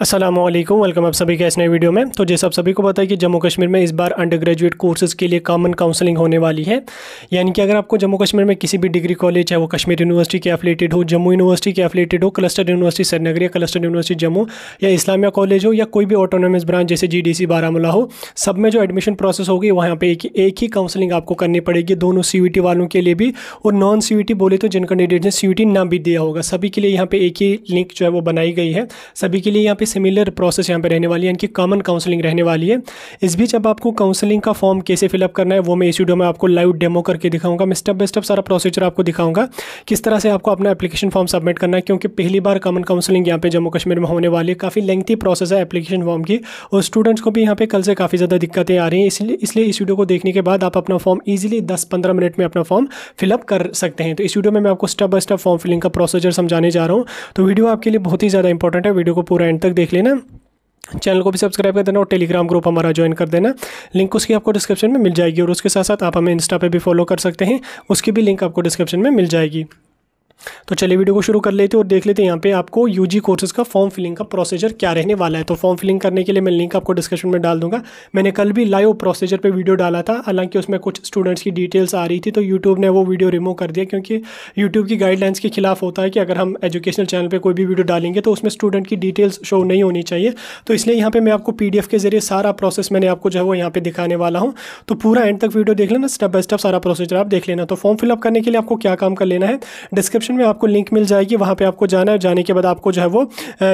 Aslam welcome आप सभी का इस नए वीडियो में तो जैसे आप सभी को पता है कि जम्मू कश्मीर में इस बार अंडर ग्रेजुएट कोर्सेज़ के लिए कॉमन काउंसलिंग होने वाली है यानी कि अगर आपको जम्मू कश्मीर में किसी भी डिग्री कॉलेज चाहे वो कश्मीर यूनिवर्सिटी के एफिलेटेड हो जम्मू यूनिवर्सिटी के एफिलेटेड हो क्लस्टर यूनिवर्सिटी श्रीनगर या क्लस्टर यूनिवर्सिटी जम्मू या इस्लामिया कॉलेज हो या कोई भी ऑटोनोमस ब्रांच जैसे जी डी बारामूला हो सब में जो एडमिशन प्रोसेस होगी वहाँ पर एक, एक ही काउंसलिंग आपको करनी पड़ेगी दोनों सी वालों के लिए भी और नॉन सी बोले तो जिन कैंडिडेट ने सी ना भी दिया होगा सभी के लिए यहाँ पर एक ही लिंक जो है वो बनाई गई है सभी के लिए यहाँ पर सिमिलर प्रोसेस यहाँ पे रहने वाली है इनकी कॉमन काउंसलिंग रहने वाली है इस बीच अब आपको काउंसलिंग का फॉर्म कैसे फिलअप करना है वो मैं इस वीडियो में आपको लाइव डेमो करके दिखाऊंगा मैं स्टेप बाय स्टेप सारा प्रोसीजर आपको दिखाऊंगा किस तरह से आपको अपना एप्लीकेशन फॉर्म सबमिट करना है क्योंकि पहली बार कॉमन काउंसलिंग यहाँ पे जम्मू कश्मीर में होने वाली है काफ़ी लेंथी प्रोसेस है एप्लीकेशन फॉर्म की और स्टूडेंट्स को भी यहाँ पे कल से काफ़ी ज़्यादा दिक्कतें आ रही हैं इसलिए इसलिए इस वीडियो को देखने के बाद आप अपना फॉर्म ईजिली दस पंद्रह मिनट में अपना फॉर्म फिलअप कर सकते हैं तो इस वीडियो में मैं आपको step by step form filling का प्रोसीजर समझाने जा रहा हूँ तो वीडियो आपके लिए बहुत ही ज़्यादा इंपॉर्टेंट है वीडियो को पूरा एंड तक देख लेना चैनल को भी सब्सक्राइब कर देना और टेलीग्राम ग्रुप हमारा ज्वाइन कर देना लिंक उसकी आपको डिस्क्रिप्शन में मिल जाएगी और उसके साथ साथ आप हमें इंस्टा पे भी फॉलो कर सकते हैं उसकी भी लिंक आपको डिस्क्रिप्शन में मिल जाएगी तो चलिए वीडियो को शुरू कर लेते हैं और देख लेते हैं यहाँ पे आपको यूजी कोर्सेज का फॉर्म फिलिंग का प्रोसीजर क्या रहने वाला है तो फॉर्म फिलिंग करने के लिए मैं लिंक आपको डिस्क्रिप्शन में डाल दूंगा मैंने कल भी लाइव प्रोसीजर पर वीडियो डाला था हालांकि उसमें कुछ स्टूडेंट्स की डिटेल्स आ रही थी तो यूट्यूब ने वो वीडियो रिमूव कर दिया क्योंकि यूट्यूब की गाइडलाइंस के खिलाफ होता है कि अगर हम एजुकेशनल चैनल पर कोई भी वीडियो डालेंगे तो उसमें स्टूडेंट की डिटेल्स शो नहीं होनी चाहिए तो इसलिए यहाँ पर मैं आपको पी के जरिए सारा प्रोसेस मैंने आपको जो है वो यहाँ पर दिखाने वाला हूँ तो पूरा एंड तक वीडियो देख लेना स्टेप बाय स्टेप सारा प्रोसीजर आप देख लेना तो फॉर्म फिलअप करने के लिए आपको क्या काम कर लेना है डिस्क्रिप्शन डिस्क्रिप्शन में आपको लिंक मिल जाएगी वहाँ पर आपको जाना है जाने के बाद आपको जो है वो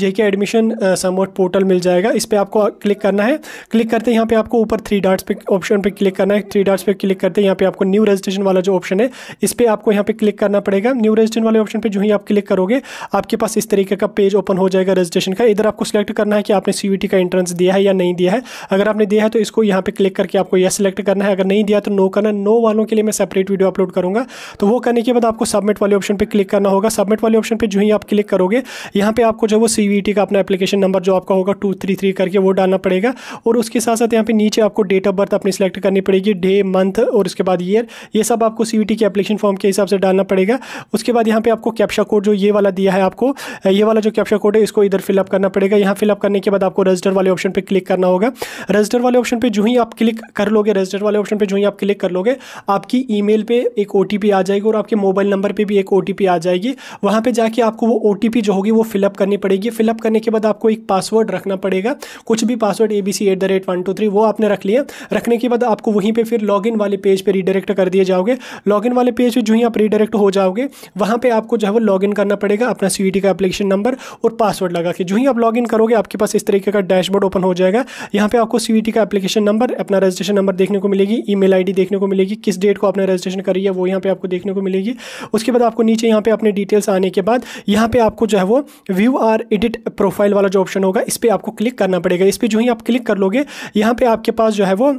जे के एडमिशन समोट पोर्टल मिल जाएगा इस पर आपको क्लिक करना है क्लिक करते यहाँ पे आपको ऊपर थ्री डार्ट्स पे ऑप्शन पे क्लिक करना है थ्री डार्ट्स पे क्लिक करते यहाँ पे आपको न्यू रजिस्ट्रेशन वाला जो ऑप्शन है इस पर आपको यहाँ पे क्लिक करना पड़ेगा न्यू रजिस्ट्रेशन वाले ऑप्शन पर जो ही आप क्लिक करोगे आपके पास इस तरीके का पेज ओपन हो जाएगा रजिस्ट्रेशन का इधर आपको सिलेक्ट करना है कि आपने सी का एंट्रेंस दिया है या नहीं दिया है अगर आपने दिया है तो इसको यहाँ पर क्लिक करके आपको यह सिलेक्ट करना है अगर नहीं दिया तो नो करना नो वालों के लिए मैं सेपरेट वीडियो अपलोड करूँगा तो वो करने के बाद आपको सबमिट वाले ऑप्शन पर क्लिक करना होगा सबमिट वाले ऑप्शन पर जो ही आप क्लिक करोगे यहाँ पर आपको जो वो सी का अपना एप्लीकेशन नंबर जो आपका होगा टू थ्री थ्री करके वो डालना पड़ेगा और उसके साथ साथ यहाँ पे नीचे आपको डेट ऑफ बर्थ अपनी सेलेक्ट करनी पड़ेगी डे मंथ और उसके बाद ईयर ये सब आपको सी के एप्लीकेशन फॉर्म के हिसाब से डालना पड़ेगा उसके बाद यहाँ पे आपको कैप्शा कोड जो ये वाला दिया है आपको ये वाला जो कैप्शा कोड है इसको इधर फिलअप करना पड़ेगा यहाँ फिलअप करने के बाद आपको रजिस्टर वाले ऑप्शन पर क्लिक करना होगा रजिस्टर वाले ऑप्शन पर जो ही आप क्लिक कर लोगे रजिस्टर वाले ऑप्शन पर जो ही आप क्लिक कर लोगे आपकी ई पे एक ओ आ जाएगी और आपके मोबाइल नंबर पर भी एक ओ आ जाएगी वहां पर जाके आपको वो ओटीपी जो होगी वो फिलअप करनी पड़ेगी फिलअप करने के बाद आपको एक पासवर्ड रखना पड़ेगा कुछ भी password A B C at the rate one two three वो आपने रख लिया रखने के बाद आपको वहीं पर फिर इन वाले पेज पर रिडायरेक्ट कर दिए जाओगे इन वाले पेज पर जो ही आप रिडायरेक्ट हो जाओगे वहां पर आपको जो है वो इन करना पड़ेगा अपना सी का एप्लीकेशन नंबर और पासवर्ड लगा के जो ही आप इन करोगे आपके पास इस तरीके का डैशबोर्ड ओपन हो जाएगा यहाँ पे आपको सी का एप्लीकेशन नंबर अपना रजिस्ट्रेशन नंबर देखने को मिलेगी ई मेल देखने को मिलेगी किस डेट को आपने रजिस्ट्रेशन करी है वो यहाँ पे आपको देखने को मिलेगी उसके बाद आपको नीचे यहाँ पे अपने डिटेल्स आने के बाद यहाँ पे आपको जो है वो व्यू आर एडिट प्रोफाइल वाला जो ऑप्शन होगा इस पर आपको क्लिक करना पड़ेगा इस पर जो ही आप क्लिक कर लोगे यहाँ पे आपके पास जो है वो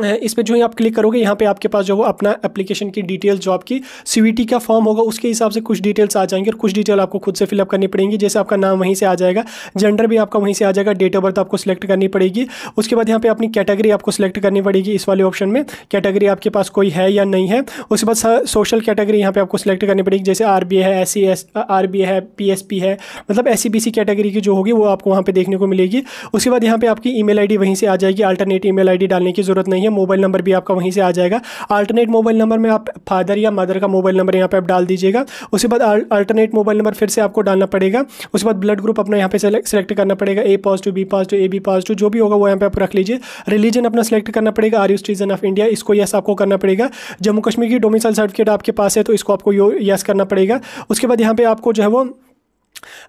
इस पर जो ही आप क्लिक करोगे यहाँ पे आपके पास जो वो अपना एप्लीकेशन की डिटेल जो आपकी सीवीटी का फॉर्म होगा उसके हिसाब से कुछ डिटेल्स आ जाएंगे और कुछ डिटेल आपको खुद से फिलअप करनी पड़ेंगी जैसे आपका नाम वहीं से आ जाएगा जेंडर भी आपका वहीं से आ जाएगा डेट ऑफ बर्थ आपको सिलेक्ट करनी पड़ेगी उसके बाद यहाँ पे अपनी कैटेगरी आपको सिलेक्ट करनी पड़ेगी इस वाले ऑप्शन में कैटेगरी आपके पास कोई है या नहीं है उसके बाद सोशल कैटेगरी यहाँ पर आपको सिलेक्ट करनी पड़ेगी जैसे आर है एस सी है पी है मतलब एस सी कैटेगरी की जो होगी वो आपको वहाँ पर देखने को मिलेगी उसके बाद यहाँ पर आपकी ई मेल वहीं से आ जाएगी अल्टरनेट ई मेल डालने की जरूरत नहीं नहीं है मोबाइल नंबर भी आपका वहीं से आ जाएगा अल्टरनेट मोबाइल नंबर में आप फादर या मदर का मोबाइल नंबर यहाँ पर आप डाल दीजिएगा उसके बाद अल्टरनेट मोबाइल नंबर फिर से आपको डालना पड़ेगा उसके बाद ब्लड ग्रुप अपना यहाँ पे सेलेक्ट करना पड़ेगा A positive B positive A B positive जो भी होगा वो यहाँ पे आप रख लीजिए रिलीजन अपना सेलेक्ट करना पड़ेगा are you citizen of India इसको यस आपको करना पड़ेगा जम्मू कश्मीर की डोमिसाइल सर्टिफिकेट आपके पास है तो इसको आपको यस करना पड़ेगा उसके बाद यहाँ पर आपको जो है वो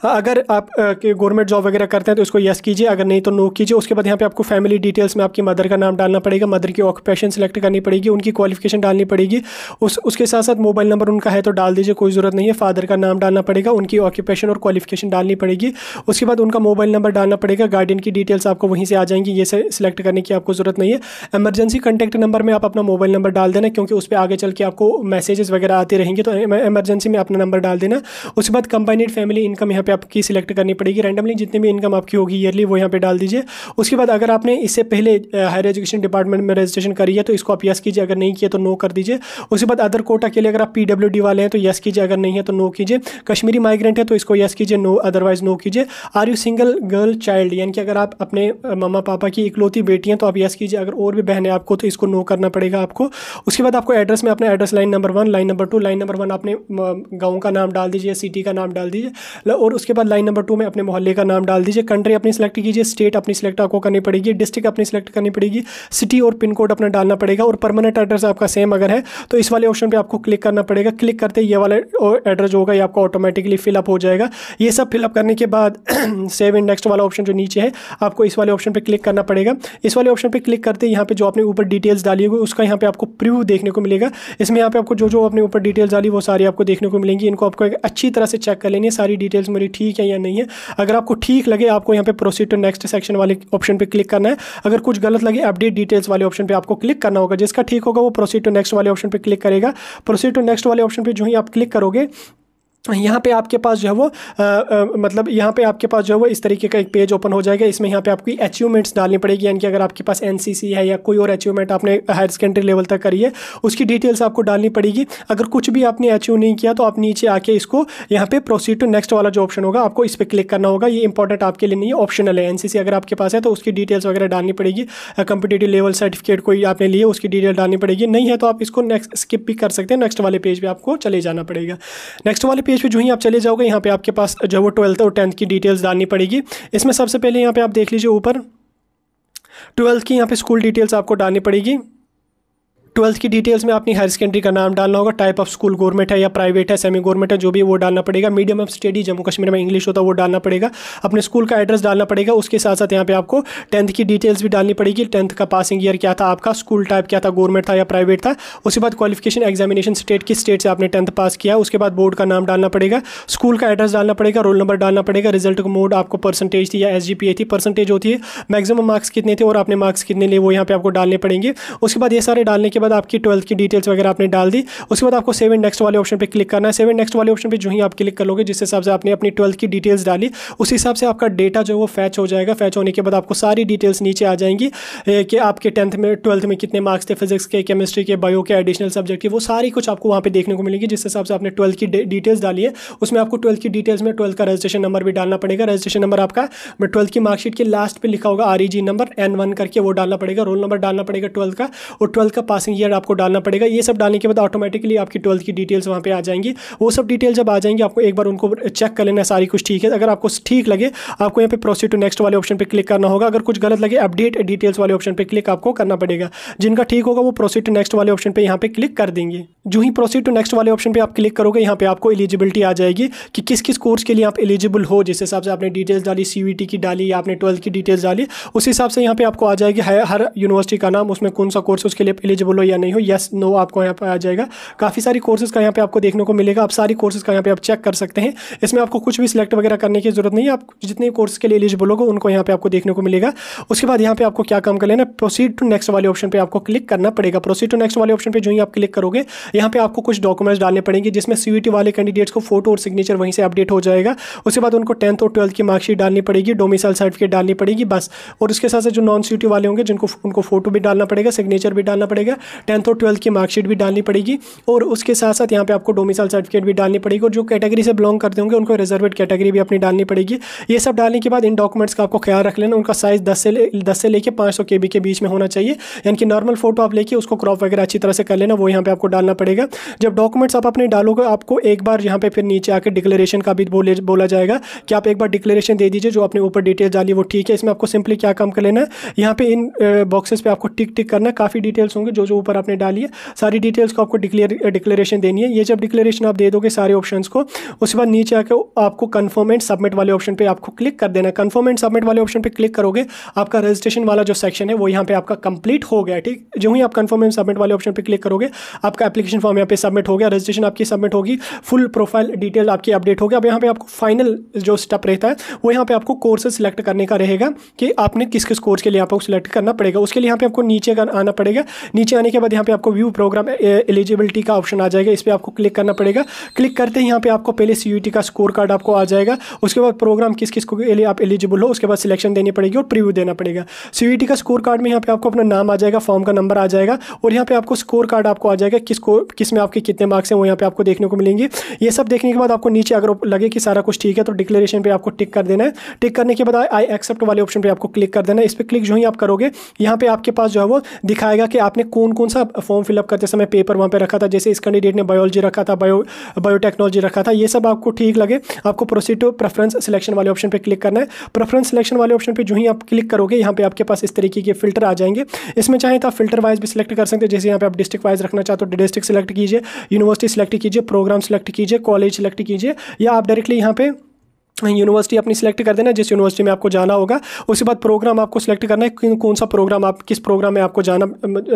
अगर आप गवर्नमेंट जॉब वगैरह करते हैं तो इसको यस कीजिए अगर नहीं तो नो कीजिए उसके बाद यहाँ पे आपको फैमिली डिटेल्स में आपकी मदर का नाम डालना पड़ेगा मदर की ऑक्यूपेशन सेलेक्ट करनी पड़ेगी उनकी क्वालिफिकेशन डालनी पड़ेगी उस उसके साथ साथ मोबाइल नंबर उनका है तो डाल दीजिए कोई ज़रूरत नहीं है फादर का नाम डालना पड़ेगा उनकी ऑक्यूपेशन और क्वालिफिकेशन डालनी पड़ेगी उसके बाद उनका मोबाइल नंबर डालना पड़ेगा गार्डियन की डिटेल्स आपको वहीं से आ जाएंगी ये सिलेक्ट करने की आपको ज़रूरत नहीं है एमरजेंसी कॉन्टैक्ट नंबर में आप अपना मोबाइल नंबर डाल देना क्योंकि उस पर आगे चल के आपको मैसेजेस वगैरह आते रहेंगे तो एमरजेंसी में अपना नंबर डाल देना उसके बाद कंबाइनेड फैमिली इनकम इनकम यहाँ पे आपकी सिलेक्ट करनी पड़ेगी रैंडमली जितनी भी इनकम आपकी होगी ईयरली वो यहाँ पे डाल दीजिए उसके बाद अगर आपने इससे पहले हायर एजुकेशन डिपार्टमेंट में रजिस्ट्रेशन करी है तो इसको आप यस कीजिए अगर नहीं किया तो नो कर दीजिए उसके बाद अदर कोटा के लिए अगर आप पी वाले हैं तो यस कीजिए अगर नहीं है तो नो कीजिए कश्मीरी माइग्रेंट है तो इसको यस कीजिए नो अदरवाइज नो कीजिए are you single girl child यानी कि अगर आप अपने मम्मा पापा की इकलौती बेटी हैं तो आप यस कीजिए अगर और भी बहन है आपको तो इसको नो करना पड़ेगा आपको उसके बाद आपको एड्रेस में अपना address line number one line number two line number one आपने गाँव का नाम डाल दीजिए सिटी का नाम डाल दीजिए और उसके बाद लाइन नंबर टू में अपने मोहल्ले का नाम डाल दीजिए कंट्री अपनी सेलेक्ट कीजिए स्टेट अपनी सेलेक्ट आपको करनी पड़ेगी डिस्ट्रिक्ट अपनी सेलेक्ट करनी पड़ेगी सिटी और पिन कोड अपना डालना पड़ेगा और परमानेंट एड्रेस आपका सेम अगर है तो इस वाले ऑप्शन पर आपको क्लिक करना पड़ेगा क्लिक करते ये वाला एड्रेस जो होगा ये आपका ऑटोमेटिकली फिलअप हो जाएगा ये सब फिलअप करने के बाद सेव इन नेक्स्ट वाला ऑप्शन जो नीचे है आपको इस वाले ऑप्शन पर क्लिक करना पड़ेगा इस वाले ऑप्शन पर क्लिक करते यहाँ पे जो आपने ऊपर डिटेल्स डाली होगी उसका यहाँ पे आपको प्रीव्यू देखने को मिलेगा इसमें यहाँ पे आपको जो जो अपने ऊपर डिटेल्स डाली वो सारी आपको देखने को मिलेंगी इनको आपको एक अच्छी तरह से चेक कर लेनी है सारी डिटेल्स डिटेल्स मेरी ठीक है या नहीं है अगर आपको ठीक लगे आपको यहाँ पे प्रोसीड टू नेक्स्ट सेक्शन वाले ऑप्शन पे क्लिक करना है अगर कुछ गलत लगे अपडेट डिटेल्स वाले ऑप्शन पे आपको क्लिक करना होगा जिसका ठीक होगा वो प्रोसीड टू नेक्स्ट वाले ऑप्शन पे क्लिक करेगा प्रोसीड टू नेक्स्ट वाले ऑप्शन पे जो ही आप क्लिक करोगे यहाँ पे आपके पास जो है वो आ, आ, मतलब यहाँ पे आपके पास जो है वो इस तरीके का एक पेज ओपन हो जाएगा इसमें यहाँ पे आपकी अचीवमेंट्स डालनी पड़ेगी यानी कि अगर आपके पास एन है या कोई और अचीवमेंट आपने हायर सेकेंडरी लेवल तक करी है उसकी डिटेल्स आपको डालनी पड़ेगी अगर कुछ भी आपने अचीव नहीं किया तो आप नीचे आके इसको यहाँ पे प्रोसीड टू नेक्स्ट वाला जो ऑप्शन होगा आपको इस पर क्लिक करना होगा ये इंपॉर्टेंट आपके लिए नहीं है ऑप्शनल है एन अगर आपके पास है तो उसकी डिटेल्स वगैरह डालनी पड़ेगी कंपिटेटिव लेवल सर्टिफिकेट कोई आपने लिए उसकी डिटेल डालनी पड़ेगी नहीं है तो आप इसको नेक्स्ट स्किप भी कर सकते हैं नेक्स्ट वाले पेज पर आपको चले जाना पड़ेगा नेक्स्ट वाले पेज पेज पे जो ही आप चले जाओगे यहाँ पे आपके पास जो वो ट्वेल्थ और टेंथ की डिटेल्स डालनी पड़ेगी इसमें सबसे पहले यहाँ पे आप देख लीजिए ऊपर ट्वेल्थ की यहाँ पे स्कूल डिटेल्स आपको डालनी पड़ेगी ट्वेल्थ की डिटेल्स में आपने हायर सेकेंडरी का नाम डालना होगा टाइप ऑफ स्कूल गवर्नमेंट है या प्राइवेट है सेमी गवर्नमेंट है जो भी वो डालना पड़ेगा medium of study Jammu Kashmir में इंग्लिश होता है वो डालना पड़ेगा अपने स्कूल का एड्रेस डालना पड़ेगा उसके साथ साथ यहाँ पे आपको टेंथ की डिटेल्स भी डालनी पड़ेगी टेंथ का पासिंग ईयर क्या था आपका स्कूल टाइप क्या था गवर्नमेंट था या प्राइवेट था उसके बाद क्वालिफिकेशन एग्जामिनेशन स्टेट की स्टेट से आपने टेंथ पास किया उसके बाद बोर्ड का नाम डालना पड़ेगा स्कूल का एड्रेस डालना पड़ेगा रोल नंबर डालना पड़ेगा रिजल्ट का मोड आपको परसेंटेज थी या एस थी परसेंटेज होती है मैक्सिमम मार्क्स कितने थे और आपने मार्क्स कितने लिए वो यहाँ पे आपको डालने पड़ेंगे उसके बाद ये सारे डालने के बाद आपकी ट्वेल्थ की डिटेल्स वगैरह आपने डाल दी उसके बाद आपको सेवन नेक्स्ट वाले ऑप्शन पर क्लिक करना है सेवन नेक्स्ट वाले ऑप्शन पर जो ही आप क्लिक करोगे जिस हिसाब से आपने अपनी ट्वेल्थ की डिटेल्स डाली उस हिसाब से आपका डेटा जो है वो फैच हो जाएगा फैच होने के बाद आपको सारी डिटेल्स नीचे आ जाएंगी कि आपके टेंथ में ट्वेल्थ में कितने मार्क्स थे फिजिक्स के केमिस्ट्री के बायो के एडिशनल सब्जेक्ट के वो सारी कुछ आपको वहाँ पे देखने को मिलेगी जिस हिसाब से आपने ट्वेल्थ की डिटेल्स डाली है उसमें आपको ट्वेल्थ की डिटेल्स में ट्वेल्थ का रजिस्ट्रेशन नंबर भी डालना पड़ेगा रजिस्ट्रेशन नंबर आपका ट्वेल्थ की मार्कशीट के लास्ट पर लिखा होगा आर नंबर एन करके वो डालना पड़ेगा रोल नंबर डालना पड़ेगा ट्वेल्थ का और ट्वेल्थ का पासिंग पासिंग ईयर आपको डालना पड़ेगा ये सब डालने के बाद ऑटोमेटिकली आपकी ट्वेल्थ की डिटेल्स वहाँ पर आ जाएंगी वो सब डिटेल जब आ जाएंगी आपको एक बार उनको चेक कर लेना सारी कुछ ठीक है अगर आपको ठीक लगे आपको यहाँ पे प्रोसीड टू नेक्स्ट वाले ऑप्शन पर क्लिक करना होगा अगर कुछ गलत लगे अपडेट डिटेल्स वाले ऑप्शन पर क्लिक आपको करना पड़ेगा जिनका ठीक होगा वो प्रोसीड टू नेक्स्ट वाले ऑप्शन पर यहाँ पे क्लिक कर देंगे जो ही प्रोसीड टू नेक्स्ट वाले ऑप्शन पर आप क्लिक करोगे यहाँ पे आपको एलिजिबिलिटी आ जाएगी कि किस किस कोर्स के लिए आप एलिजिबल हो जिस हिसाब से आपने डिटेल्स डाली सी की डाली या आपने ट्वेल्थ की डिटेल्स डाली उस हिसाब से यहाँ पे आपको आ जाएगी हर यूनिवर्सिटी का नाम उसमें कौन सा कोर्स उसके लिए एलिजिबल हो हो या नहीं हो यस नो आपको यहाँ पर आ जाएगा काफ़ी सारी कोर्सेज का यहाँ पे आपको देखने को मिलेगा आप सारी कोर्सेज का यहाँ पे आप चेक कर सकते हैं इसमें आपको कुछ भी सिलेक्ट वगैरह करने की जरूरत नहीं है आप जितने कोर्स के लिए एलिजिबल होगा उनको यहाँ पे आपको देखने को मिलेगा उसके बाद यहाँ पे आपको क्या काम कर लेना प्रोसीड टू नेक्स्ट वाले ऑप्शन पर आपको क्लिक करना पड़ेगा प्रोसीड टू नेक्स्ट वाले ऑप्शन पर जो ही आप क्लिक करोगे यहाँ पे आपको कुछ डॉक्यूमेंट्स डालने पड़ेंगे जिसमें सी वाले कैंडिडेट्स को फोटो और सिग्नेचर वहीं से अपडेट हो जाएगा उसके बाद उनको टेंथ और ट्वेल्थ की मार्कशीट डालनी पड़ेगी डोमिसाइल सर्टिफिकेट डालनी पड़ेगी बस और उसके साथ जो नॉन सी वाले होंगे जिनको उनको फोटो भी डालना पड़ेगा सिग्नेचर भी डालना पड़ेगा टेंथ और ट्वेल्थ की मार्कशीट भी डालनी पड़ेगी और उसके साथ साथ यहाँ पे आपको डोमिसाइल सर्टिफिकेट भी डालनी पड़ेगी और जो कैटेगरी से बिलोंग करते होंगे उनको रिजर्वेड कैटेगरी भी अपनी डालनी पड़ेगी ये सब डालने के बाद इन डॉक्यूमेंट्स का आपको ख्याल रख लेना उनका साइज़ दस से दस से लेकर पाँच सौ के बी के बीच में होना चाहिए यानी कि नॉर्मल फोटो आप लेके उसको क्रॉप वगैरह अच्छी तरह से कर लेना वो यहाँ पर आपको डालना पड़ेगा जब डॉक्यूमेंट्स आप अपने डालोगे आपको एक बार यहाँ पे फिर नीचे आकर डिक्लेरेशन का भी बोले बोला जाएगा कि आप एक बार डिक्लेरेशन दे दीजिए जो आपने ऊपर डिटेल डाली वो ठीक है इसमें आपको सिंपली क्या काम कर लेना है यहाँ पे इन बॉक्सेस पे आपको टिक टिक करना काफ़ी डिटेल्स होंगे जो जो ऊपर आपने डाली है सारी डिटेल्स को आपको डिक्लेयर डिक्लेरेशन देनी है ये जब डिक्लेरेशन आप दे दोगे सारे ऑप्शन को उसके बाद नीचे आकर आपको कन्फर्म एंड सबमिट वाले ऑप्शन पर आपको क्लिक कर देना है कन्फर्म एंड सबमिट वाले ऑप्शन पर क्लिक करोगे आपका रजिस्ट्रेशन वाला जो सेक्शन है वो यहाँ पर आपका कंप्लीट हो गया ठीक जो ही आप कन्फर्म एंड सबमिट वाले ऑप्शन पर क्लिक करोगे आपका एप्लीकेशन फॉर्म यहाँ पे सबमिट हो गया रजिस्ट्रेशन आपकी सबमिट होगी फुल प्रोफाइल डिटेल आपकी अपडेट होगी अब यहाँ पर आपको फाइनल जो स्टेप रहता है वो यहाँ पर आपको कोर्सेज सेलेक्ट करने का रहेगा कि आपने किस किस कोर्स के लिए आपको सेलेक्ट करना पड़ेगा उसके लिए यहाँ पे आपको नीचे आना पड़ेगा नीचे आने के बाद यहाँ पे आपको व्यू प्रोग्राम एलिजिबिलिटी का ऑप्शन आ जाएगा इस पर आपको क्लिक करना पड़ेगा क्लिक करते ही यहाँ पे आपको पहले सी का स्कोर कार्ड आपको आ जाएगा उसके बाद प्रोग्राम किस किस को लिए आप एलिजिबल हो उसके बाद सिलेक्शन देनी पड़ेगी और प्रिव्यू देना पड़ेगा सी का स्कोर कार्ड में यहाँ पे आपको अपना नाम आ जाएगा फॉर्म का नंबर आ जाएगा और यहाँ पे आपको स्कोर कार्ड आपको आ जाएगा किस किस में आपके कितने मार्क्स हैं वो यहाँ पे आपको देखने को मिलेंगे ये सब देखने के बाद आपको नीचे अगर लगे कि सारा कुछ ठीक है तो डिक्लेरेशन पर आपको टिक कर देना है टिक करने के बाद आई एक्सेप्ट वाले ऑप्शन पर आपको क्लिक कर देना इस पर क्लिक जो ही आप करोगे यहाँ पे आपके पास जो है वो दिखाएगा कि आपने कौन कौन कौन सा फॉर्म फिलअप करते समय पेपर वहाँ पर रखा था जैसे इस कैंडिडेट ने बायोलॉजी रखा था बायो बायोटेक्नोलॉजी रखा था ये सब आपको ठीक लगे आपको प्रोसीड टू प्रेफरेंस सिलेक्शन वाले ऑप्शन पर क्लिक करना है प्रेफरेंस सिलेक्शन वाले ऑप्शन पर जो ही आप क्लिक करोगे यहाँ पर आपके पास इस तरीके के फिल्टर आ जाएंगे इसमें चाहे तो आप फिल्टर वाइज भी सिलेक्ट कर सकते हैं जैसे यहाँ पर आप डिस्ट्रिक्ट वाइज रखना चाहते हो डिस्ट्रिक्ट सिलेक्ट कीजिए यूनिवर्सिटी सिलेक्ट कीजिए प्रोग्राम सिलेक्ट कीजिए कॉलेज सिलेक्ट कीजिए या आप डायरेक्टली यहाँ पे यूनिवर्सिटी अपनी सिलेक्ट कर देना जिस यूनिवर्सिटी में आपको जाना होगा उसके बाद प्रोग्राम आपको सिलेक्ट करना है कौन सा प्रोग्राम आप किस प्रोग्राम में आपको जाना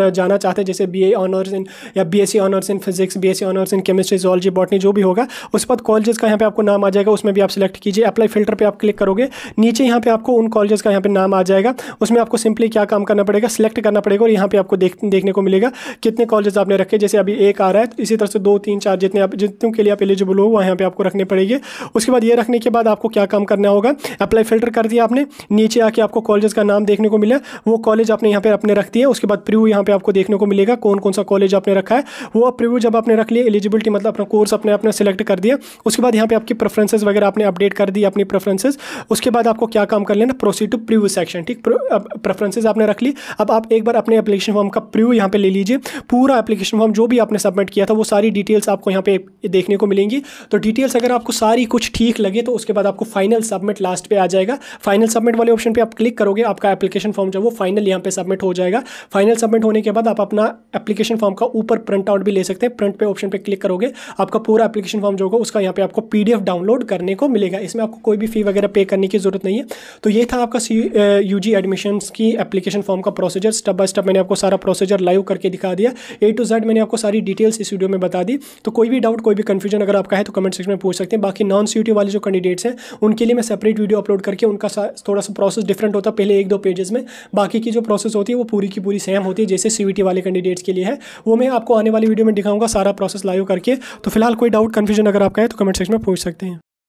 जाना चाहते हैं जैसे बी ए ऑनर्स इन या B S C honours in physics B S C honours in chemistry zoology botany जो भी होगा उसके बाद कॉलेजेस का यहाँ पे आपको नाम आ जाएगा उसमें भी आप सिलेक्ट कीजिए अप्लाई फिल्टर पर आप क्लिक करोगे नीचे यहाँ पे आपको उन कॉलेजेस का यहाँ पे नाम आ जाएगा उसमें आपको सिंपली क्या काम करना पड़ेगा सिलेक्ट करना पड़ेगा और यहाँ पर आपको देख देखने को मिलेगा कितने कॉलेज आपने रखे जैसे अभी एक आ रहा है इसी तरह से दो तीन चार जितने आप जितने के लिए आप एलिजिबल हो वहाँ पे आपको रखने पड़ेगी उसके बाद ये रखने के बाद बाद आपको क्या काम करना होगा अप्लाई फिल्टर कर दिया आपने नीचे आके आपको कॉलेज का नाम देखने को मिला वो कॉलेज आपने यहाँ पर अपने रख दिया उसके बाद प्रिव्यू यहाँ पर आपको देखने को मिलेगा कौन कौन सा कॉलेज आपने रखा है वो प्रिव्यू जब आपने रख लिया एलिजिबिलिटी मतलब अपना कोर्स अपने अपना सेलेक्ट कर दिया उसके बाद यहाँ पर आपकी प्रेफरेंसेज वगैरह आपने अपडेट कर दी अपनी प्रेफरेंसेज उसके बाद आपको क्या काम कर लेना प्रोसीड टू प्रिव्यू सेक्शन ठीक प्रेफरेंसेज आपने रख ली अब आप एक बार अपने एप्लीकेशन फॉर्म का प्रिव्यू यहाँ पर ले लीजिए पूरा एप्लीकेशन फॉर्म जो भी आपने सबमिट किया था वो सारी डिटेल्स आपको यहाँ पे देखने को मिलेंगी तो डिटेल्स अगर आपको सारी कुछ ठीक लगे तो उसके बाद आपको फाइनल सबमिट लास्ट पे आ जाएगा फाइनल सबमिट वाले ऑप्शन पे आप क्लिक करोगे आपका एप्लीकेशन फॉर्म जो वो फाइनल यहाँ पे सबमिट हो जाएगा फाइनल सबमिट होने के बाद आप अपना एप्लीकेशन फॉर्म का ऊपर प्रिंट आउट भी ले सकते हैं प्रिंट पे ऑप्शन पे क्लिक करोगे आपका पूरा एप्लीकेशन फॉर्म जो होगा उसका यहाँ पे आपको पीडीएफ डाउनलोड करने को मिलेगा इसमें आपको कोई भी फी वगैरह पे करने की जरूरत नहीं है तो ये था आपका यू जी एडमिशन की एप्लीकेशन फॉर्म का प्रोसीजर स्टेप बाय स्टेप मैंने आपको सारा प्रोसीजर लाइव करके दिखा दिया ए टू जेड मैंने आपको सारी डिटेल्स इस वीडियो में बता दी तो कोई भी डाउट कोई भी कन्फ्यूजन अगर आपका है तो कमेंट सेक्शन में पूछ सकते हैं बाकी नॉन सी वाले जो कैंडिडेट्स हैं उनके लिए मैं सेपरेट वीडियो अपलोड करके उनका थोड़ा सा प्रोसेस डिफरेंट होता है पहले एक दो पेजेस में बाकी की जो प्रोसेस होती है वो पूरी की पूरी सेम होती है जैसे सी वाले कैंडिडेट्स के लिए है वो मैं आपको आने वाली वीडियो में दिखाऊंगा सारा प्रोसेस लाइव करके तो फिलहाल कोई डाउट कन्फ्यूजन अगर आपका है तो कमेंट सेक्शन में पूछ सकते हैं